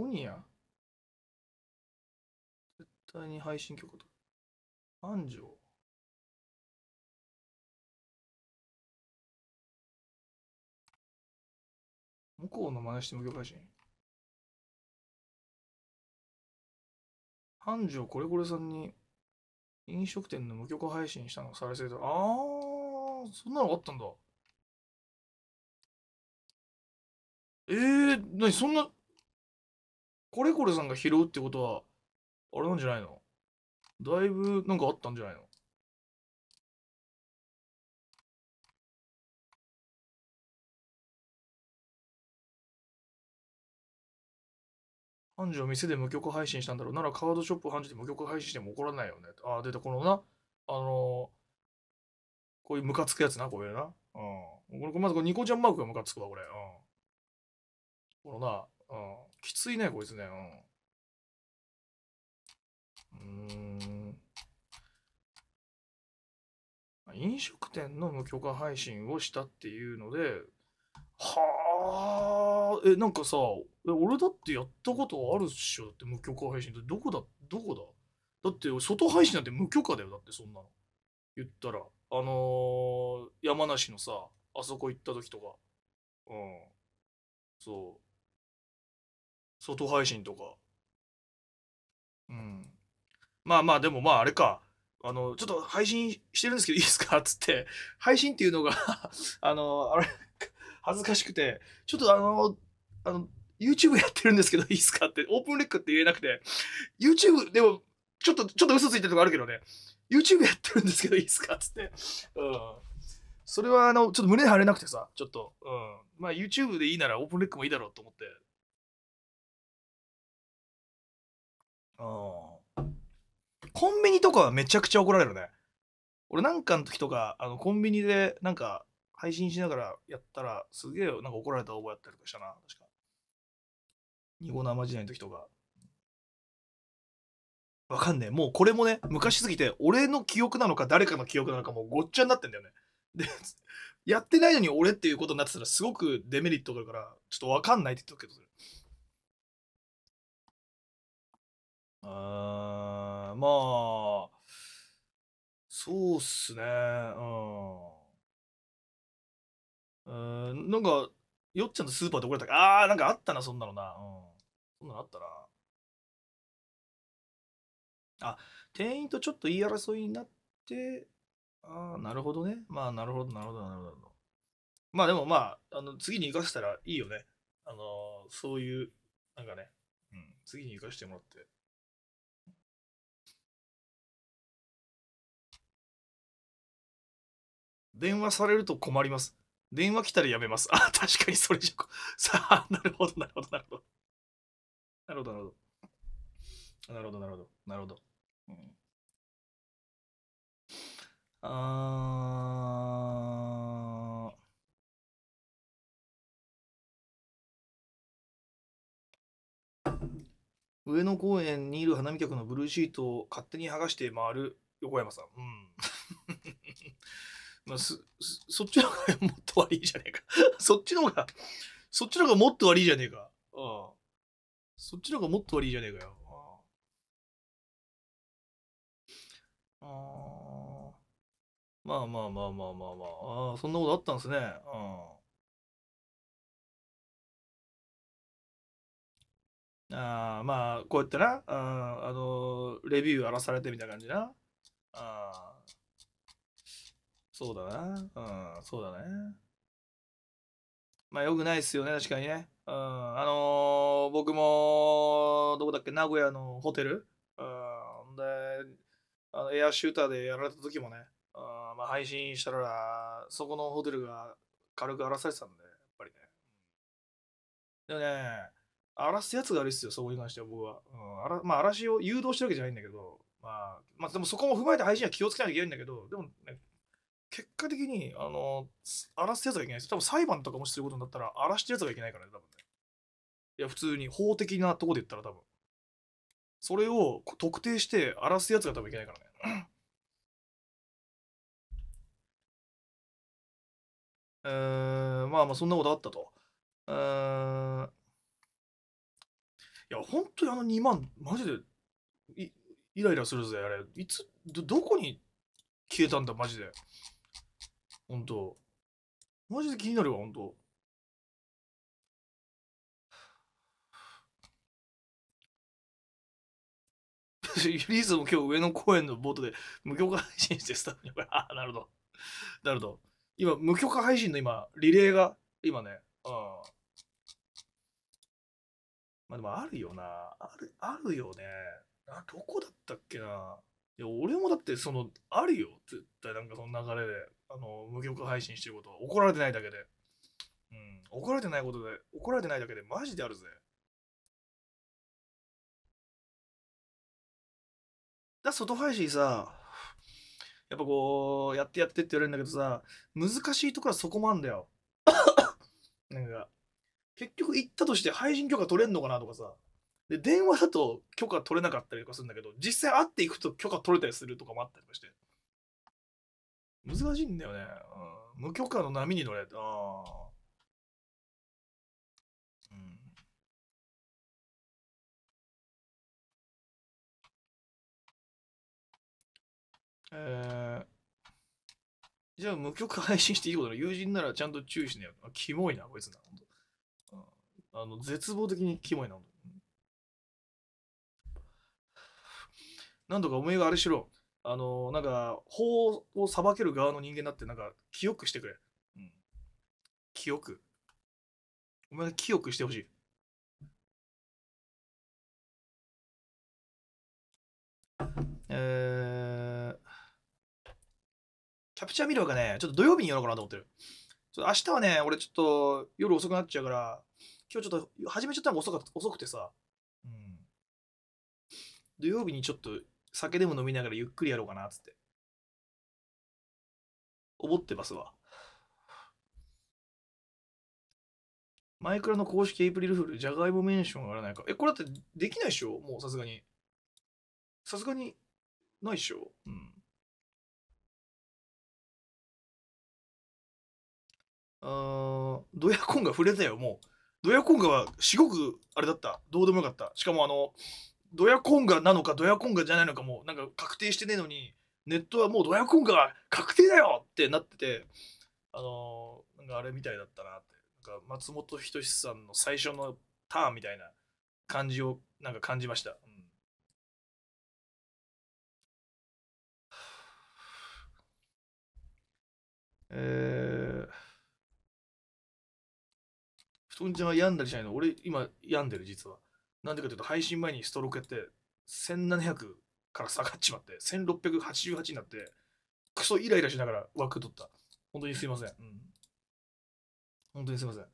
オニア絶対に配信曲と。安城向こうの真似して無料配信繁盛これこれさんに飲食店の無許可配信したの再生と。あー、そんなのあったんだ。えー、なにそんな、コレコレさんが拾うってことは、あれなんじゃないのだいぶなんかあったんじゃないのハンジを店で無許可配信したんだろうならカードショップハンジで無許可配信しても怒らないよね。ああ、出たこのな、あのー、こういうムカつくやつな、こういうな。うん。これまずこれニコちゃんマークがムカつくわ、これ。うん。このな、うん。きついね、こいつね。うん。飲食店の無許可配信をしたっていうので、はあ、え、なんかさ、俺だってやったことあるっしょだって無許可配信ってどこだどこだだって外配信なんて無許可だよ、だってそんなの。言ったら、あのー、山梨のさ、あそこ行った時とか。うん。そう。外配信とか。うん。まあまあ、でもまああれか。あの、ちょっと配信してるんですけどいいですかつって、配信っていうのが あの、あれ、恥ずかしくて、ちょっとあの、あの、YouTube やってるんですけどいいですかって、オープンレックって言えなくて、YouTube でも、ちょっと、ちょっと嘘ついてるとこあるけどね、YouTube やってるんですけどいいですかつって、うん。それはあの、ちょっと胸張れなくてさ、ちょっと、うん。まあ YouTube でいいならオープンレックもいいだろうと思って、コンビニとかはめちゃくちゃ怒られるね。俺なんかの時とか、あのコンビニでなんか配信しながらやったら、すげえなんか怒られた覚えあったりとかしたな、確か。ニゴ生時代の時とか。わかんねえ。もうこれもね、昔すぎて、俺の記憶なのか誰かの記憶なのかもうごっちゃになってんだよね。で、やってないのに俺っていうことになってたらすごくデメリットがあるから、ちょっとわかんないって言ったけど、まあ、そうっすね。うん。うん、なんか、よっちゃんのスーパーで怒られたああ、なんかあったな、そんなのな。うん。そんなのあったな。あ、店員とちょっと言い争いになって、ああ、なるほどね。まあ、なるほど、なるほど、なるほど。まあでもまあ、あの次に生かせたらいいよね。あのー、そういう、なんかね、うん、次に生かしてもらって。電話されると困ります。電話来たらやめます。あ、確かにそれじゃ、さあ、なるほど、なるほど、なるほど。なるほど、なるほど。なるほど、なるほど。なるほど。うん、あ上野公園にいる花見客のブルーシートを勝手に剥がして回る横山さん。うん。まあ、そそっちの方がもっと悪いじゃねえか そっちの方が、そっちの方がもっと悪いじゃねえか。うん。そっちの方がもっと悪いじゃねえかよ。ああ。まあまあまあまあまあまあ。あそんなことあったんですね。うん。ああ、まあ、こうやってな、ああのレビュー荒らされてみたいな感じな。そうだな。うん、そうだね。まあ、よくないっすよね、確かにね。うん、あのー、僕も、どこだっけ、名古屋のホテル、うん、で、あのエアシューターでやられた時もね、うんまあ、配信したら、そこのホテルが軽く荒らされてたんで、やっぱりね。でもね、荒らすやつが悪いっすよ、そこに関しては僕は。うんあらまあ、嵐を誘導してるわけじゃないんだけど、まあ、まあ、でもそこも踏まえて配信は気をつけなきゃいけないんだけど、でも、ね、結果的に、あの、荒らすやつがいけないです。多分裁判とかもしすることになったら、荒らしてるやつがいけないからね、多分ね。いや、普通に法的なとこで言ったら多分。それを特定して荒らすやつが多分いけないからね。うーん、まあまあ、そんなことあったと。うーん。いや、本当にあの2万、マジで、イライラするぜ、あれ。いつ、ど、どこに消えたんだ、マジで。本当マジで気になるわ、本当 リリースも今日上野公園のボートで無許可配信してスタッフに、あ あ、なるほど。なるほど。今、無許可配信の今、リレーが、今ね、うん。まあでもあるよな。ある、あるよね。あ、どこだったっけな。いや俺もだってそのあるよ絶対なんかその流れであの無許可配信してることは怒られてないだけで、うん、怒られてないことで怒られてないだけでマジであるぜだ外配信さやっぱこうやってやってって言われるんだけどさ難しいところはそこもあんだよなんか結局行ったとして配信許可取れんのかなとかさで、電話だと許可取れなかったりとかするんだけど、実際会っていくと許可取れたりするとかもあったりとかして。難しいんだよね。うん、無許可の波に乗れ。ああ。うん。えー、じゃあ無許可配信していいことだ。友人ならちゃんと注意しなよ。あ、キモいな、こいつな。あの、絶望的にキモいな、何度かおめえがあれしろあのなんか法を裁ける側の人間だってなんか記憶してくれ、うん、記憶お前記憶してほしいえー、キャプチャー見るがね、ちょっと土曜日にやろうかなと思ってる。ちょっと明日はね、俺ちょっと夜遅くなっちゃうから、今日ちょっと始めちゃったのが遅か遅くてさ、うん、土曜日にちょっと酒でも飲みながらゆっくりやろうかなっつって思ってますわマイクラの公式エイプリルフール、じゃがいもメンションがらないか。え、これだってできないっしょもうさすがに。さすがにないっしょうん。あドヤコンが触れたよ、もう。ドヤコンがはすごくあれだった。どうでもよかった。しかもあの、ドヤコンガなのかドヤコンガじゃないのかもなんか確定してねえのにネットはもうドヤコンガ確定だよってなっててあのー、なんかあれみたいだったなってなんか松本人志さんの最初のターンみたいな感じをなんか感じました、うん、えー、布団ちゃんは病んだりしないの俺今病んでる実はなんでかというと配信前にストロークやって1700から下がっちまって1688になってクソイライラしながら枠取った本当にすいません、うん、本当にすいません